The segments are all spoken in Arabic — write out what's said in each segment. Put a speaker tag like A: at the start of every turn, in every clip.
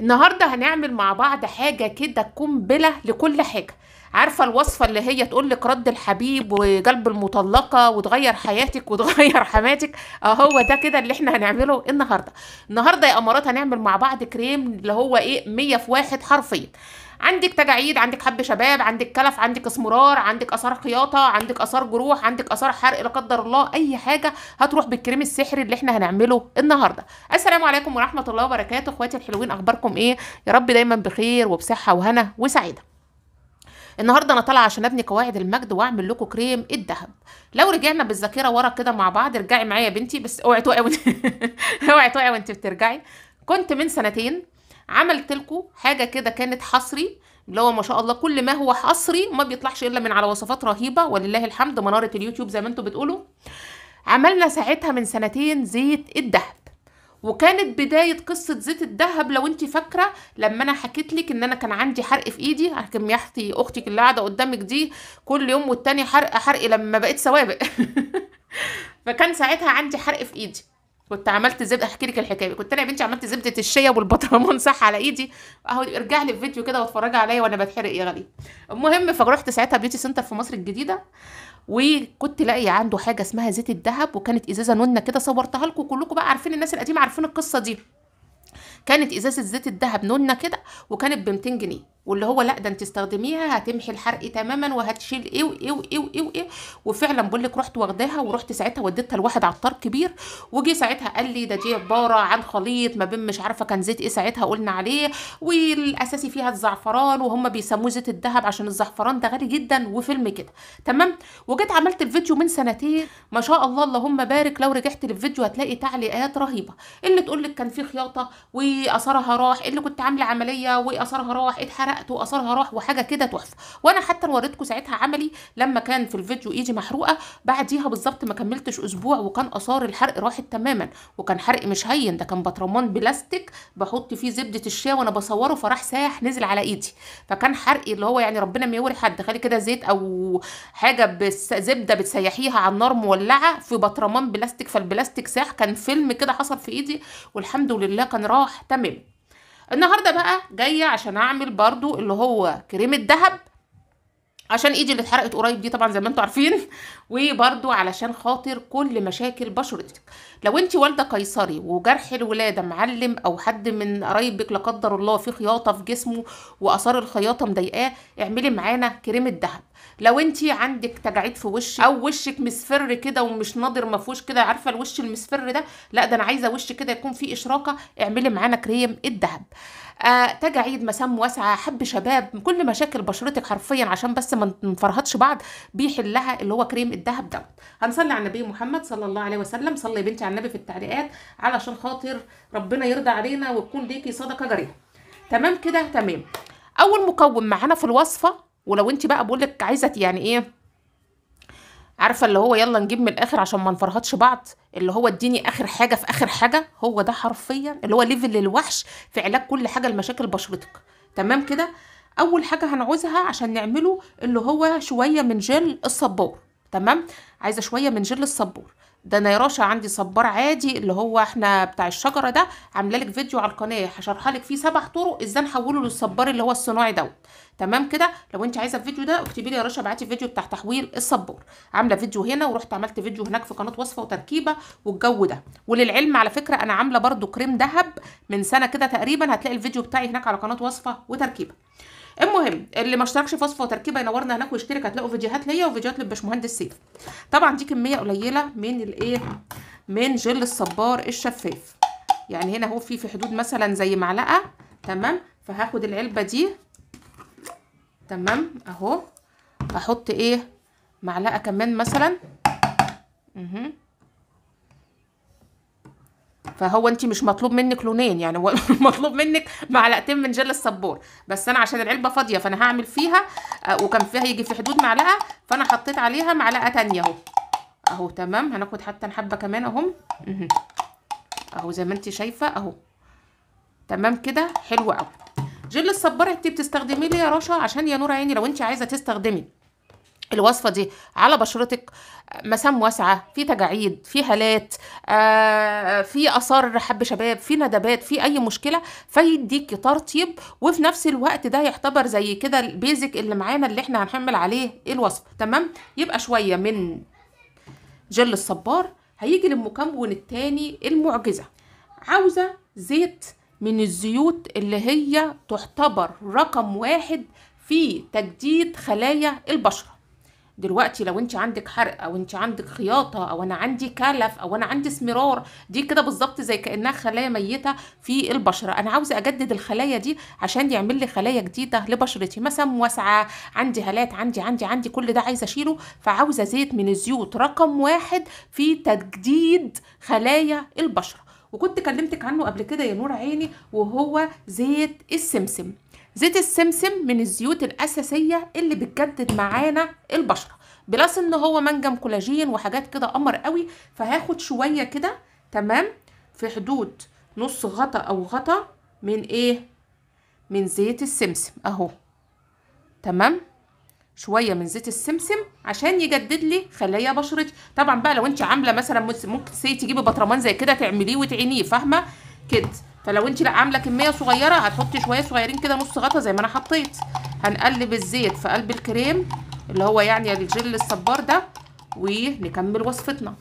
A: النهارده هنعمل مع بعض حاجه كده قنبله لكل حاجه عارفه الوصفه اللي هي تقول لك رد الحبيب وقلب المطلقه وتغير حياتك وتغير حماتك اهو آه، ده كده اللي احنا هنعمله النهارده النهارده يا امارات هنعمل مع بعض كريم اللي هو ايه 100 في واحد حرفيا عندك تجاعيد عندك حب شباب عندك كلف عندك اسمرار عندك اثار خياطه عندك اثار جروح عندك اثار حرق لا قدر الله اي حاجه هتروح بالكريم السحري اللي احنا هنعمله النهارده السلام عليكم ورحمه الله وبركاته اخواتي الحلوين اخباركم ايه يا رب دايما بخير وبصحه وهنا وسعاده النهارده انا طالعه عشان ابني قواعد المجد واعمل لكم كريم الذهب لو رجعنا بالذاكره ورا كده مع بعض ارجعي معايا يا بنتي بس اوعي توقعي وانت اوعي توقعي وانت بترجعي كنت من سنتين عملت لكم حاجه كده كانت حصري اللي هو ما شاء الله كل ما هو حصري ما بيطلعش الا من على وصفات رهيبه ولله الحمد مناره اليوتيوب زي ما انتم بتقولوا عملنا ساعتها من سنتين زيت الدهب وكانت بداية قصة زيت الدهب لو انت فاكرة لما انا حكيت لك ان انا كان عندي حرق في ايدي كم يحطي اختك اللي قاعدة قدامك دي كل يوم والتاني حرق حرق لما بقيت سوابق فكان ساعتها عندي حرق في ايدي كنت عملت زبده احكي لك الحكايه كنت انا يا بنتي عملت زبده الشيا والبطرمون صح على ايدي اهو ارجع لي الفيديو كده واتفرج عليا وانا بتحرق يا غالي المهم فروحت ساعتها بيوتي سنتر في مصر الجديده وكنت لاقي عنده حاجه اسمها زيت الذهب وكانت ازازه نونه كده صورتها لكم كلكم بقى عارفين الناس القديمه عارفين القصه دي كانت ازازه زيت الذهب نونه كده وكانت ب 200 جنيه واللي هو لا ده انت استخدميها هتمحي الحرق تماما وهتشيل ايه وايه وايه وايه وايه وفعلا بقول لك رحت واخداها ورحت ساعتها وديتها لواحد عطار كبير وجي ساعتها قال لي ده دي عباره عن خليط ما بين مش عارفه كان زيت ايه ساعتها قلنا عليه والاساسي فيها الزعفران وهم بيسموه زيت الذهب عشان الزعفران ده غالي جدا وفيلم كده تمام وجيت عملت الفيديو من سنتين ما شاء الله اللهم بارك لو رجعت للفيديو هتلاقي تعليقات رهيبه اللي تقول لك كان في خياطه و اثرها راح اللي كنت عامله عمليه واثرها راح اتحرقت واثرها راح وحاجه كده تحفه وانا حتى وريتكم ساعتها عملي لما كان في الفيديو ايدي محروقه بعديها بالظبط ما كملتش اسبوع وكان اثار الحرق راحت تماما وكان حرق مش هين ده كان بطرمان بلاستيك بحط فيه زبده الشاي وانا بصوره فراح ساح نزل على ايدي فكان حرقي اللي هو يعني ربنا ما يوري حد خلي كده زيت او حاجه بس زبده بتسيحيها على النار مولعه في بطرمان بلاستيك فالبلاستيك ساح كان فيلم كده حصل في ايدي والحمد لله كان راح تمام النهارده بقى جايه عشان اعمل برضو اللي هو كريم الذهب عشان ايدي اللي اتحرقت قريب دي طبعا زي ما انتم عارفين وبرده علشان خاطر كل مشاكل بشرتك لو انت والده قيصري وجرح الولاده معلم او حد من قرايبك لا قدر الله في خياطه في جسمه واثار الخياطه مضايقاه اعملي معانا كريمه ذهب لو انت عندك تجاعيد في وشك او وشك مصفر كده ومش ناضر ما فيهوش كده عارفه الوش المصفر ده لا ده انا عايزه وش كده يكون فيه اشراقه اعملي معانا كريم الذهب آه، تجاعيد مسام واسعه حب شباب كل مشاكل بشرتك حرفيا عشان بس ما نفرهدش بعض بيحلها اللي هو كريم الدهب ده هنصلي على النبي محمد صلى الله عليه وسلم صلي بنتي على النبي في التعليقات علشان خاطر ربنا يرضى علينا وتكون ليكي صدقه جاريه تمام كده تمام اول مكون معانا في الوصفه ولو انت بقى بقول لك عايزه يعني ايه عارفه اللي هو يلا نجيب من الاخر عشان ما نفرهطش بعض اللي هو اديني اخر حاجه في اخر حاجه هو ده حرفيا اللي هو ليفل الوحش في علاج كل حاجه لمشاكل بشرتك تمام كده اول حاجه هنعوزها عشان نعمله اللي هو شويه من جل الصبور تمام عايزه شويه من جل الصبور ده راشا عندي صبار عادي اللي هو احنا بتاع الشجره ده عامله لك فيديو على القناه هشرح لك فيه سبع طرق ازاي نحوله للصبار اللي هو الصناعي دوت تمام كده لو انت عايزه الفيديو ده اكتبي لي يا رشا ابعتي فيديو بتاع تحويل الصبار عامله فيديو هنا ورحت عملت فيديو هناك في قناه وصفه وتركيبه والجو ده وللعلم على فكره انا عامله برده كريم ذهب من سنه كده تقريبا هتلاقي الفيديو بتاعي هناك على قناه وصفه وتركيبه المهم اللي ما اشتركش في وصفه وتركيبه ينورنا هناك ويشترك هتلاقوا فيديوهات ليا وفيديوهات للبشمهندس سيف طبعا دي كميه قليله من الايه من جل الصبار الشفاف يعني هنا هو في في حدود مثلا زي معلقه تمام فهاخد العلبه دي تمام اهو احط ايه معلقه كمان مثلا اها فهو انت مش مطلوب منك لونين يعني مطلوب منك معلقتين من جل الصبور بس انا عشان العلبه فاضيه فانا هعمل فيها آه، وكان فيها يجي في حدود معلقه فانا حطيت عليها معلقه تانية اهو اهو تمام هناخد حتى حبه كمان اهو اهو زي ما انت شايفه اهو تمام كده حلو قوي جل الصبار انت بتستخدميه ليه يا رشا عشان يا نور عيني لو انت عايزه تستخدمي الوصفة دي على بشرتك مسام واسعة في تجاعيد في هالات آه، في آثار حب شباب في ندبات في أي مشكلة فيديكي ترطيب وفي نفس الوقت ده يعتبر زي كده البيزك اللي معانا اللي احنا هنحمل عليه الوصفة تمام يبقى شوية من جل الصبار هيجي للمكون التاني المعجزة عاوزة زيت من الزيوت اللي هي تعتبر رقم واحد في تجديد خلايا البشره دلوقتي لو انت عندك حرق او انت عندك خياطه او انا عندي كلف او انا عندي اسمرار دي كده بالظبط زي كانها خلايا ميته في البشره انا عاوزه اجدد الخلايا دي عشان يعمل لي خلايا جديده لبشرتي مثلا واسعه عندي هالات عندي عندي عندي كل ده عايزه اشيله فعاوزه زيت من الزيوت رقم واحد في تجديد خلايا البشره وكنت كلمتك عنه قبل كده يا نور عيني وهو زيت السمسم زيت السمسم من الزيوت الاساسيه اللي بتجدد معانا البشره بلس ان هو منجم كولاجين وحاجات كده قمر قوي فهاخد شويه كده تمام في حدود نص غطا او غطا من ايه من زيت السمسم اهو تمام شويه من زيت السمسم عشان يجدد لي خلايا بشرتي طبعا بقى لو انت عامله مثلا ممكن سي تجيبي بطرمان زي كده تعمليه وتعينيه فاهمه كده فلو انت لا عامله كميه صغيره هتحطي شويه صغيرين كده نص غطا زي ما انا حطيت هنقلب الزيت في قلب الكريم اللي هو يعني الجل الصبار ده ونكمل وصفتنا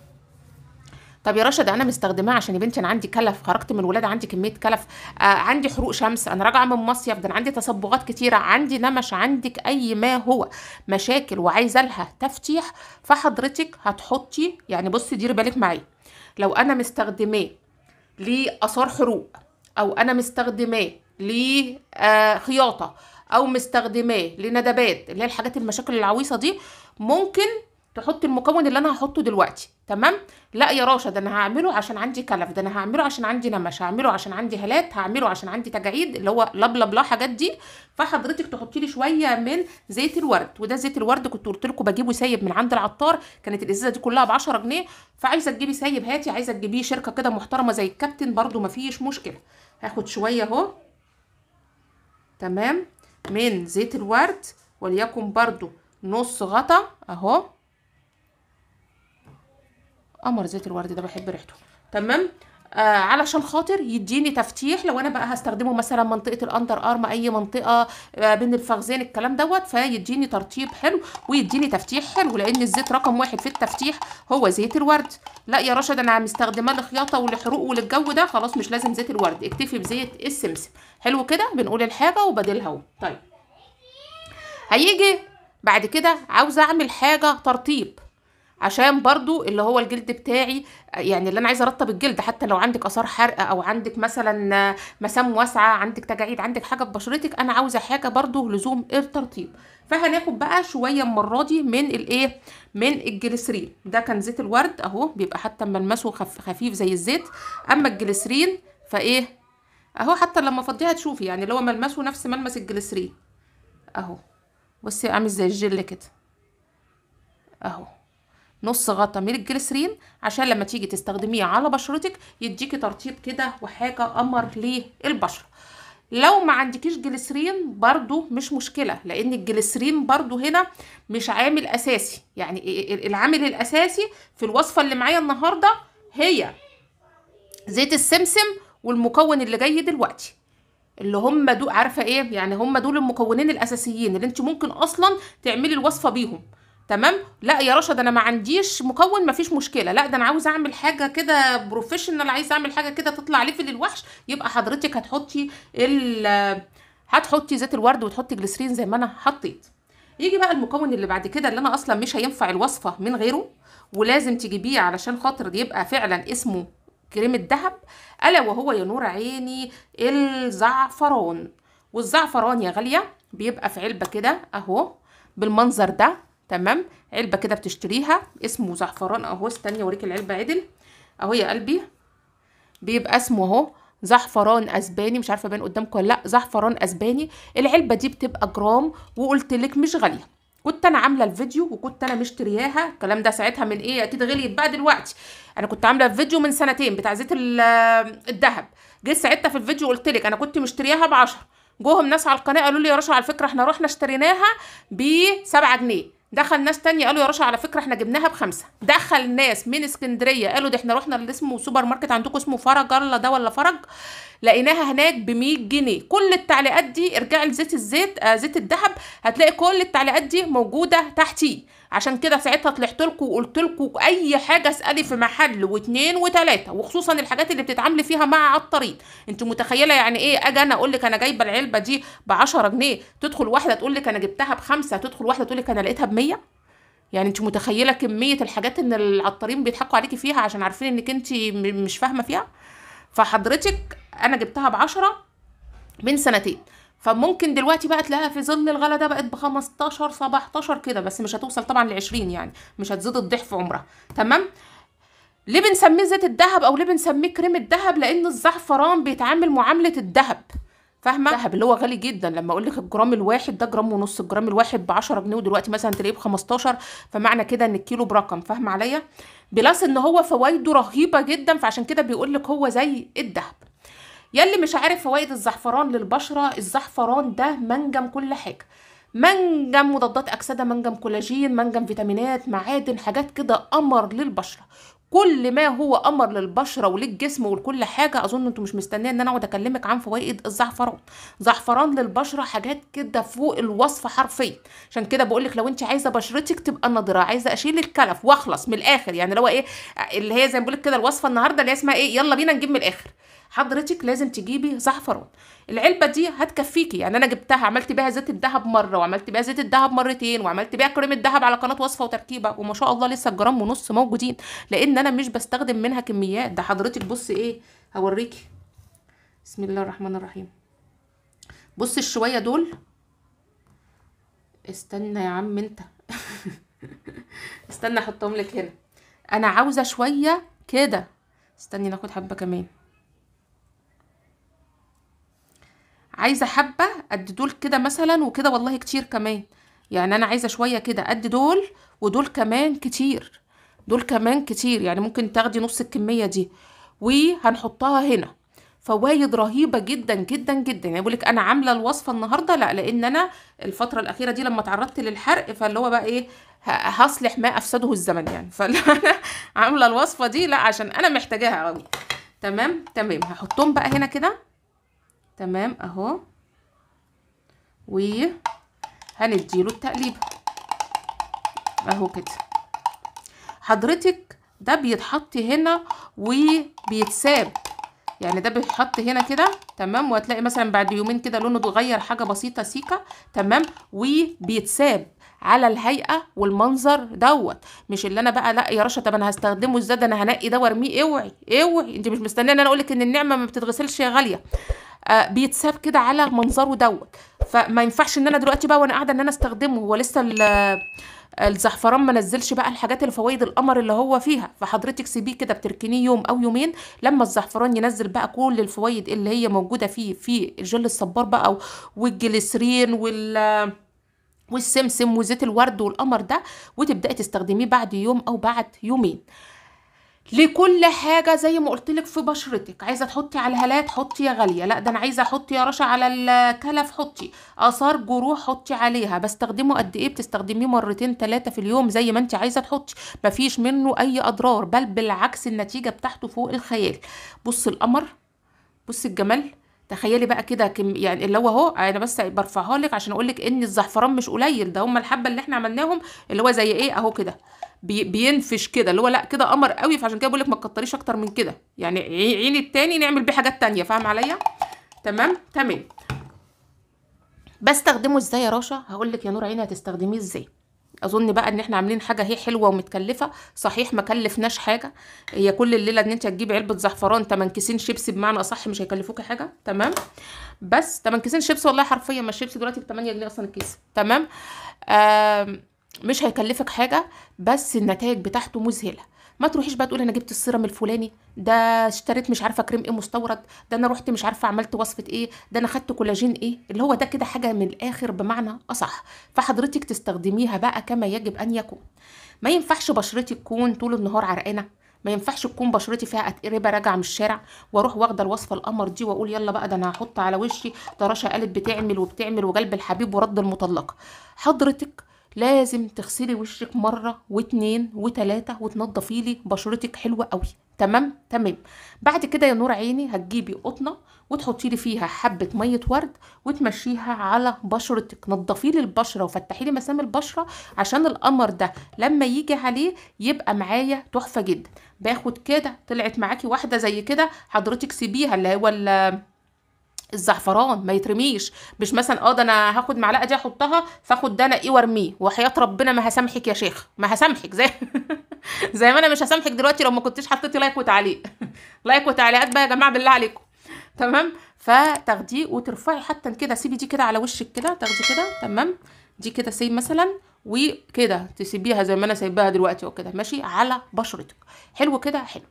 A: طب يا رشا ده انا مستخدماه عشان يا بنتي انا عندي كلف خرجت من الولاده عندي كميه كلف آه عندي حروق شمس انا راجعه من مصيف ده انا عندي تصبغات كتيره عندي نمش عندك اي ما هو مشاكل وعايزه لها تفتيح فحضرتك هتحطي يعني بصي ديري بالك معايا لو انا مستخدماه لاثار حروق او انا مستخدماه لخياطه او مستخدماه لندبات اللي هي الحاجات المشاكل العويصه دي ممكن تحط المكون اللي انا هحطه دلوقتي تمام لا يا راشد ده انا هعمله عشان عندي كلف ده انا هعمله عشان عندي نمش هعمله عشان عندي هالات هعمله عشان عندي تجاعيد اللي هو لا بلا بلا حاجات دي فحضرتك تحطي لي شويه من زيت الورد وده زيت الورد كنت قلت لكم بجيبه سايب من عند العطار كانت الازازه دي كلها ب 10 جنيه فعايزه تجيبي سايب هاتي عايزه تجيبيه شركه كده محترمه زي الكابتن برده مفيش مشكله هاخد شويه اهو تمام من زيت الورد وليكن برده نص غطا اهو قمر زيت الورد ده بحب ريحته تمام آه علشان خاطر يديني تفتيح لو انا بقى هستخدمه مثلا منطقه الاندر ارم اي منطقه آه بين الفخذين الكلام دوت فيديني ترطيب حلو ويديني تفتيح حلو لان الزيت رقم واحد في التفتيح هو زيت الورد لا يا رشد انا مستخدماه لخياطه ولحروق وللجو ده خلاص مش لازم زيت الورد اكتفي بزيت السمسم حلو كده بنقول الحاجه وبديلها اهو طيب هيجي بعد كده عاوزه اعمل حاجه ترطيب عشان برضو اللي هو الجلد بتاعي يعني اللي انا عايزه ارطب الجلد حتى لو عندك اثار حرقه او عندك مثلا مسام واسعه عندك تجاعيد عندك حاجه في بشرتك انا عاوزه حاجه برضو لزوم الترطيب فهناخد بقى شويه المره دي من الايه من الجليسرين ده كان زيت الورد اهو بيبقى حتى ملمسه خف خفيف زي الزيت اما الجليسرين فايه اهو حتى لما افضيها تشوفي يعني اللي هو ملمسه نفس ملمس الجليسرين اهو بصي عامل زي الجل كده اهو نص غطا من الجلسرين عشان لما تيجي تستخدميه على بشرتك يديكي ترطيب كده وحاجه قمر للبشره لو ما عندكيش جلسرين برضو مش مشكله لان الجلسرين برضو هنا مش عامل اساسي يعني إيه، إيه، العامل الاساسي في الوصفه اللي معايا النهارده هي زيت السمسم والمكون اللي جاي دلوقتي اللي هم دول عارفه ايه يعني هم دول المكونين الاساسيين اللي انت ممكن اصلا تعملي الوصفه بيهم تمام لا يا رشد انا ما عنديش مكون ما فيش مشكله لا ده انا عاوز اعمل حاجه كده بروفيشنال عايز اعمل حاجه كده تطلع ليفل الوحش يبقى حضرتك هتحطي ال هتحطي زيت الورد وتحطي جليسرين زي ما انا حطيت يجي بقى المكون اللي بعد كده اللي انا اصلا مش هينفع الوصفه من غيره ولازم تجيبيه علشان خاطر يبقى فعلا اسمه كريمه دهب الا وهو يا نور عيني الزعفران والزعفران يا غاليه بيبقى في علبه كده اهو بالمنظر ده تمام علبه كده بتشتريها اسمه زعفران اهو استني اوريك العلبه عدل اهو يا قلبي بيبقى اسمه اهو زعفران اسباني مش عارفه باين قدامكم ولا لا زعفران اسباني العلبه دي بتبقى جرام وقلت لك مش غاليه كنت انا عامله الفيديو وكنت انا مشترياها الكلام ده ساعتها من ايه اكيد غليت بقى دلوقتي انا كنت عامله فيديو من سنتين بتاع زيت الذهب جيت ساعتها في الفيديو قلت لك انا كنت مشترياها ب 10 جوهم ناس على القناه قالوا لي يا رشا على فكره احنا رحنا اشتريناها ب 7 جنيه دخل ناس تانية قالوا يا رشا على فكره احنا جبناها بخمسه دخل ناس من اسكندريه قالوا ده احنا رحنا اللي اسمه سوبر ماركت عندكم اسمه فرج الله ده ولا فرج لقيناها هناك ب 100 جنيه كل التعليقات دي ارجعي لزيت الزيت آه زيت الذهب هتلاقي كل التعليقات دي موجوده تحتيه عشان كده ساعتها طلعت لكم وقلت لكم اي حاجه اسالي في محل واثنين وثلاثه وخصوصا الحاجات اللي بتتعاملي فيها مع عطارين انت متخيله يعني ايه اجي انا اقول لك انا جايبه العلبه دي ب 10 جنيه تدخل واحده تقول لك انا جبتها بخمسه تدخل واحده تقول لك انا لقيتها ب 100 يعني انت متخيله كميه الحاجات ان العطارين بيضحكوا عليكي فيها عشان عارفين انك انت مش فاهمه فيها فحضرتك انا جبتها ب 10 من سنتين فممكن دلوقتي بقى تلاقيها في ظل الغلا ده بقت ب 15 17 كده بس مش هتوصل طبعا ل 20 يعني مش هتزيد الضعف عمرها تمام ليه بنسميه زيت الذهب او ليه بنسميه كريم الذهب لان الزعفران بيتعامل معامله الذهب فاهمه الذهب اللي هو غالي جدا لما اقول لك الجرام الواحد ده جرام ونص الجرام الواحد ب 10 جنيه ودلوقتي مثلا تلاقيه ب 15 فمعنى كده ان الكيلو برقم فاهمه عليا بلس ان هو فوائده رهيبه جدا فعشان كده بيقول لك هو زي الذهب ياللي مش عارف فوائد الزعفران للبشره الزعفران ده منجم كل حاجه منجم مضادات اكسده منجم كولاجين منجم فيتامينات معادن حاجات كده قمر للبشره كل ما هو قمر للبشره وللجسم ولكل حاجه اظن انتوا مش مستنيه ان انا اقعد اكلمك عن فوائد الزعفران زعفران للبشره حاجات كده فوق الوصف حرفيا عشان كده بقول لك لو انت عايزه بشرتك تبقى نضره عايزه اشيل الكلف واخلص من الاخر يعني اللي هو ايه اللي هي زي ما بقول كده الوصفه النهارده اللي اسمها ايه يلا بينا نجيب من الاخر حضرتك لازم تجيبي زعفران العلبه دي هتكفيكي يعني انا جبتها عملت بيها زيت الذهب مره وعملت بيها زيت الذهب مرتين وعملت بيها كريم الذهب على قناه وصفه وتركيبه وما شاء الله لسه الجرام ونص موجودين لان انا مش بستخدم منها كميات ده حضرتك بصي ايه هوريكي بسم الله الرحمن الرحيم بصي الشويه دول استنى يا عم انت استنى احطهم لك هنا انا عاوزه شويه كده استني ناخد حبه كمان عايزه حبه قد دول كده مثلا وكده والله كتير كمان يعني انا عايزه شويه كده قد دول ودول كمان كتير دول كمان كتير يعني ممكن تاخدي نص الكميه دي وهنحطها هنا فوايد رهيبه جدا جدا جدا يعني بقول لك انا عامله الوصفه النهارده لا لان انا الفتره الاخيره دي لما تعرضت للحرق فاللي هو بقى ايه هصلح ما افسده الزمن يعني فانا عامله الوصفه دي لا عشان انا محتاجاها قوي تمام تمام هحطهم بقى هنا كده تمام اهو وهنديله التقليب اهو كده حضرتك ده بيتحط هنا وبيتساب يعني ده بيتحط هنا كده تمام وهتلاقي مثلا بعد يومين كده لونه اتغير حاجه بسيطه سيكه تمام وبيتساب على الهيئه والمنظر دوت مش اللي انا بقى لا يا رشا طب انا هستخدمه ازاي ده انا هنقي ده وارميه اوعي اوعي انت مش مستنيه ان انا اقول لك ان النعمه ما بتتغسلش يا غاليه آه، بيتساب كده على منظره دوت فما ينفعش ان انا دلوقتي بقى وانا قاعده ان انا استخدمه هو لسه الزعفران ما نزلش بقى الحاجات الفوائد القمر اللي هو فيها فحضرتك سيبيه كده بتركنيه يوم او يومين لما الزعفران ينزل بقى كل الفوائد اللي هي موجوده فيه في جل الصبار بقى والجليسرين وال والسمسم وزيت الورد والقمر ده وتبداي تستخدميه بعد يوم او بعد يومين لكل حاجه زي ما قلت لك في بشرتك عايزه تحطي على الهالات حطي يا غاليه لا ده انا عايزه احط يا رشا على الكلف حطي اثار جروح حطي عليها بستخدمه قد ايه بتستخدميه مرتين ثلاثه في اليوم زي ما انت عايزه تحطي مفيش منه اي اضرار بل بالعكس النتيجه بتاعته فوق الخيال بص القمر بص الجمال تخيلي بقى كده كم يعني اللي هو اهو انا بس برفعها لك عشان اقول لك ان الزعفران مش قليل ده هم الحبه اللي احنا عملناهم اللي هو زي ايه اهو كده بي بينفش كده اللي هو لا كده قمر قوي فعشان كده بقول لك ما تكتريش اكتر من كده يعني عين التاني نعمل بيه حاجات تانية فاهم عليا تمام تمام بستخدمه ازاي يا رشا هقول لك يا نور عيني هتستخدميه ازاي اظن بقى ان احنا عاملين حاجه هي حلوه ومتكلفه صحيح ما كلفناش حاجه هي كل الليله ان انت هتجيبي علبه زعفران 8 كيسين شيبسي بمعنى اصح مش هيكلفوكي حاجه تمام بس 8 كيسين شيبسي والله حرفيا ما الشيبسي دلوقتي ب 8 جنيه اصلا الكيس تمام آه مش هيكلفك حاجه بس النتائج بتاعته مذهله ما تروحيش بقى تقولي انا جبت السيرم الفلاني ده اشتريت مش عارفه كريم ايه مستورد ده انا رحت مش عارفه عملت وصفه ايه ده انا خدت كولاجين ايه اللي هو ده كده حاجه من الاخر بمعنى اصح فحضرتك تستخدميها بقى كما يجب ان يكون ما ينفعش بشرتي تكون طول النهار عرقانه ما ينفعش تكون بشرتي فيها اتقربه راجعه من الشارع واروح واخده الوصفه القمر دي واقول يلا بقى ده انا هحط على وشي ده رشا قالت بتعمل وبتعمل وجلب الحبيب ورد المطلقه حضرتك لازم تغسلي وشك مره واتنين وتلاته وتنضفي لي بشرتك حلوه قوي تمام تمام بعد كده يا نور عيني هتجيبي قطنه وتحطي لي فيها حبه ميه ورد وتمشيها على بشرتك نضفي لي البشره وفتحي لي مسام البشره عشان القمر ده لما يجي عليه يبقى معايا تحفه جدا باخد كده طلعت معاكي واحده زي كده حضرتك سيبيها اللي هو الزعفران ما يترميش مش مثلا اه ده انا هاخد معلقه دي احطها فاخد ده انا ايه وارميه وحياه ربنا ما هسامحك يا شيخ ما هسامحك زي زي ما انا مش هسامحك دلوقتي لو ما كنتيش حطيتي لايك وتعليق لايك وتعليقات بقى يا جماعه بالله عليكم تمام فتاخديه وترفعي حتى كده سيبي دي كده على وشك كده تاخدي كده تمام دي كده سيب مثلا وكده تسيبيها زي ما انا سايباها دلوقتي وكده ماشي على بشرتك حلو كده حلو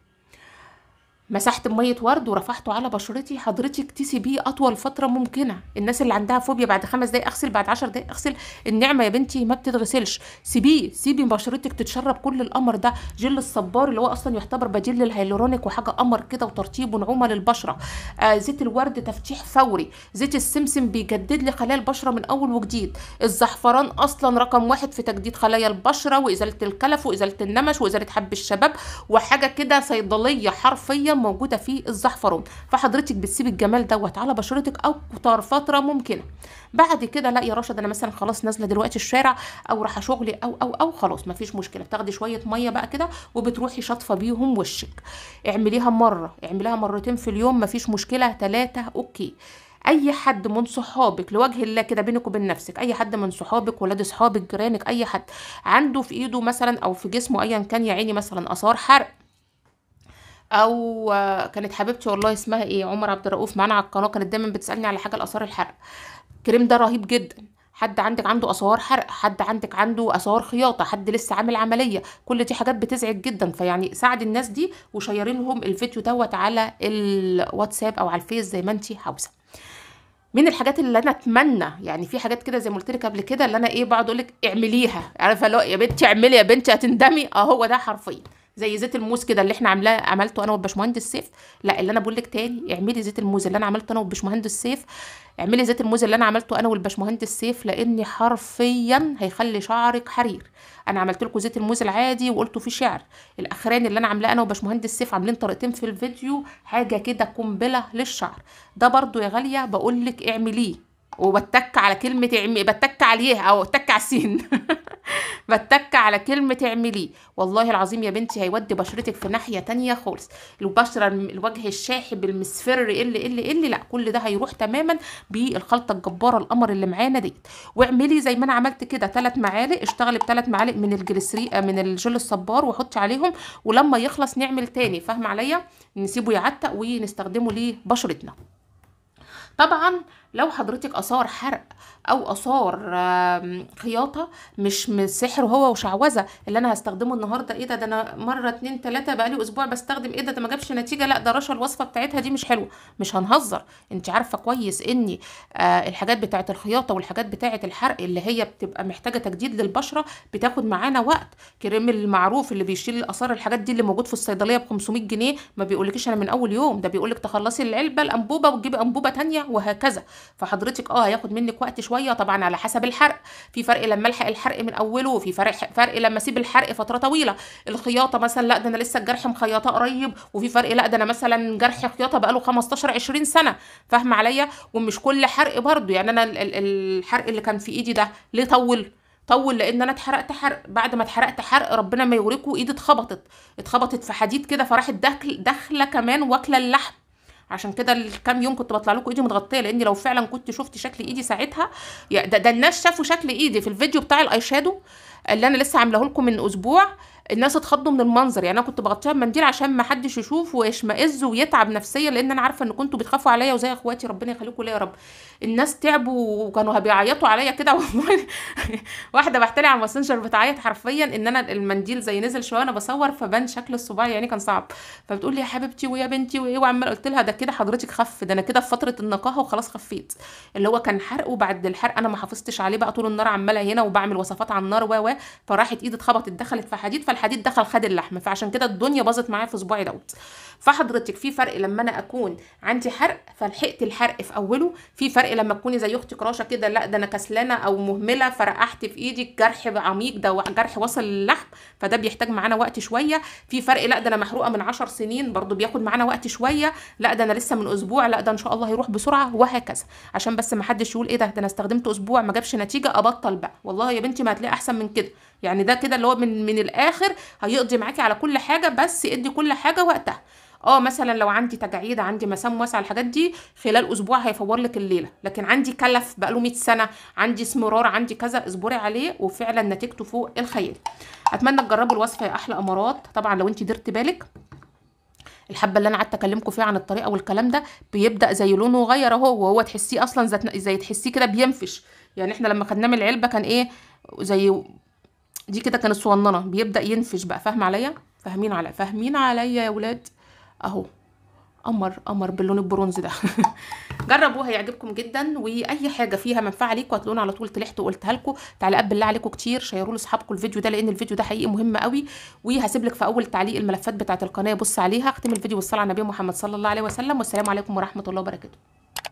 A: مسحت بميه ورد ورفعته على بشرتي حضرتك تسيبيه اطول فتره ممكنه الناس اللي عندها فوبيا بعد خمس دقايق اغسل بعد عشر دقايق اغسل النعمه يا بنتي ما بتتغسلش سيبيه سيبي بشرتك تتشرب كل القمر ده جل الصبار اللي هو اصلا يعتبر بديل للهيلورونيك وحاجه قمر كده وترطيب ونعومه للبشره آه زيت الورد تفتيح فوري زيت السمسم بيجدد لي خلايا البشره من اول وجديد الزعفران اصلا رقم واحد في تجديد خلايا البشره وازاله الكلف وازاله النمش وازاله حب الشباب وحاجه كده صيدليه حرفيا موجوده في الزعفران فحضرتك بتسيب الجمال دوت على بشرتك اكتر فتره ممكنه بعد كده لا يا رشد انا مثلا خلاص نازله دلوقتي الشارع او رايحه شغلي او او او خلاص مفيش مشكله بتاخدي شويه ميه بقى كده وبتروحي شاطفه بيهم وشك اعمليها مره اعمليها مرتين في اليوم مفيش مشكله ثلاثه اوكي اي حد من صحابك لوجه الله كده بينك وبين نفسك اي حد من صحابك ولاد صحابك جيرانك اي حد عنده في ايده مثلا او في جسمه ايا كان يا عيني مثلا اثار حرق او كانت حبيبتي والله اسمها ايه عمر عبد الرؤوف معانا على القناه كانت دايما بتسالني على حاجه الاثار الحرق الكريم ده رهيب جدا حد عندك عنده اثار حرق حد عندك عنده اثار خياطه حد لسه عامل عمليه كل دي حاجات بتزعج جدا فيعني ساعد الناس دي وشيرين لهم الفيديو دوت على الواتساب او على الفيس زي ما انت عاوزه من الحاجات اللي انا اتمنى يعني في حاجات كده زي ما قلت لك قبل كده اللي انا ايه بقعد اقول لك اعمليها عارفه لو يا بنتي اعملي يا بنتي هتندمي اهو ده حرفيا زي زيت الموز كده اللي احنا عاملاه عملته انا وباشمهندس سيف لا اللي انا بقول لك تاني اعملي زيت الموز اللي انا عملته انا وباشمهندس سيف اعملي زيت الموز اللي انا عملته انا والباشمهندس سيف لاني حرفيا هيخلي شعرك حرير انا عملت لكم زيت الموز العادي وقلته فيه شعر الاخراني اللي انا عاملاه انا وباشمهندس سيف عاملين طريقتين في الفيديو حاجه كده قنبله للشعر ده برده يا غاليه بقول لك اعمليه وبتك على كلمة اعملي بتك عليها أو بتك على السين بتك على كلمة اعمليه والله العظيم يا بنتي هيودي بشرتك في ناحية تانية خالص البشرة الوجه الشاحب المسفر اللي اللي اللي لا كل ده هيروح تماما بالخلطة الجبارة القمر اللي معانا ديت واعملي زي ما أنا عملت كده ثلاث معالق اشتغلي بثلاث معالق من الجلسري من الجل الصبار وحطي عليهم ولما يخلص نعمل تاني فاهمة عليا نسيبه يعتق ونستخدمه لبشرتنا طبعا لو حضرتك اثار حرق او اثار خياطه مش من سحر هو وشعوذه اللي انا هستخدمه النهارده ايه ده ده انا مره اتنين تلاته بقالي اسبوع بستخدم ايه ده ده ما جابش نتيجه لا ده رشا الوصفه بتاعتها دي مش حلوه مش هنهزر انت عارفه كويس ان آه الحاجات بتاعه الخياطه والحاجات بتاعه الحرق اللي هي بتبقى محتاجه تجديد للبشره بتاخد معانا وقت كريم المعروف اللي بيشيل الاثار الحاجات دي اللي موجود في الصيدليه ب 500 جنيه ما بيقولكيش انا من اول يوم ده بيقولك تخلصي العلبه الانبوبه وتجيبي انبوبه ثانيه وهكذا فحضرتك اه هياخد منك وقت شويه طبعا على حسب الحرق في فرق لما الحق الحرق من اوله في فرق فرق لما اسيب الحرق فتره طويله الخياطه مثلا لا ده انا لسه الجرح مخيطاه قريب وفي فرق لا ده انا مثلا جرح خياطه بقاله 15 20 سنه فاهمه عليا ومش كل حرق برضو يعني انا الحرق اللي كان في ايدي ده ليه طول طول لان انا اتحرقت حرق بعد ما اتحرقت حرق ربنا ما يوريكم ايدي اتخبطت اتخبطت في حديد كده فراحت داخله كمان واكله اللحم عشان كده الكام يوم كنت بطلع لكم ايدي متغطيه لان لو فعلا كنت شفت شكل ايدي ساعتها ده, ده الناس شافوا شكل ايدي في الفيديو بتاع الاي شادو اللي انا لسه عاملاه لكم من اسبوع الناس اتخضوا من المنظر يعني انا كنت بغطيها بمنديل عشان ما حدش يشوف ويشمئز ويتعب نفسيا لان انا عارفه ان كنتوا بتخافوا عليا وزي اخواتي ربنا يخليكم ليا يا رب الناس تعبوا وكانوا بيعيطوا عليا كده واحده بحتلي على الماسنجر بتعيط حرفيا ان انا المنديل زي نزل شويه وانا بصور فبان شكل الصباع يعني كان صعب فبتقول لي يا حبيبتي ويا بنتي وايه وعمال قلت لها ده كده حضرتك خف ده انا كده في فتره النقاهه وخلاص خفيت اللي هو كان حرق وبعد الحرق انا ما حافظتش عليه بقى طول النار عماله هنا وبعمل وصفات على النار و فراحت ايدي اتخبطت دخلت في حديد الحديد دخل خد اللحم فعشان كده الدنيا باظت معايا في اسبوعي دوت فحضرتك في فرق لما انا اكون عندي حرق فلحقت الحرق في اوله في فرق لما تكوني زي اختك راشه كده لا ده انا كسلانه او مهمله فرقحت في ايدي الجرح عميق ده جرح وصل للحم فده بيحتاج معانا وقت شويه في فرق لا ده انا محروقه من 10 سنين برده بياخد معانا وقت شويه لا ده انا لسه من اسبوع لا ده ان شاء الله هيروح بسرعه وهكذا عشان بس ما حدش يقول ايه ده ده انا استخدمت اسبوع ما جابش نتيجه ابطل بقى والله يا بنتي ما هتلاقي احسن من كده يعني ده كده اللي هو من من الاخر هيقضي معاكي على كل حاجه بس ادي كل حاجه وقتها اه مثلا لو عندي تجاعيد عندي مسام واسع الحاجات دي خلال اسبوع هيفور لك الليله لكن عندي كلف بقاله 100 سنه عندي اسمرار عندي كذا اصبري عليه وفعلا نتيجته فوق الخيال اتمنى تجربوا الوصفه يا احلى امارات طبعا لو انت درت بالك الحبه اللي انا قعدت اكلمكم فيها عن الطريقه والكلام ده بيبدا زي لونه غير اهو وهو تحسيه اصلا زي تحسيه كده بينفش يعني احنا لما خدناه من العلبه كان ايه زي دي كده كانت صغننه بيبدا ينفش بقى فاهمه عليا فاهمين عليا فاهمين عليا يا ولاد اهو قمر قمر باللون البرونز ده جربوه هيعجبكم جدا واي حاجه فيها منفعه ليكم هتلاقوني على طول طلعت وقلتها لكم تعليقات بالله عليكم كتير شيروا لاصحابكم الفيديو ده لان الفيديو ده حقيقي مهم قوي وهسيب لك في اول تعليق الملفات بتاعه القناه بص عليها اختم الفيديو بالصلاه على النبي محمد صلى الله عليه وسلم والسلام عليكم ورحمه الله وبركاته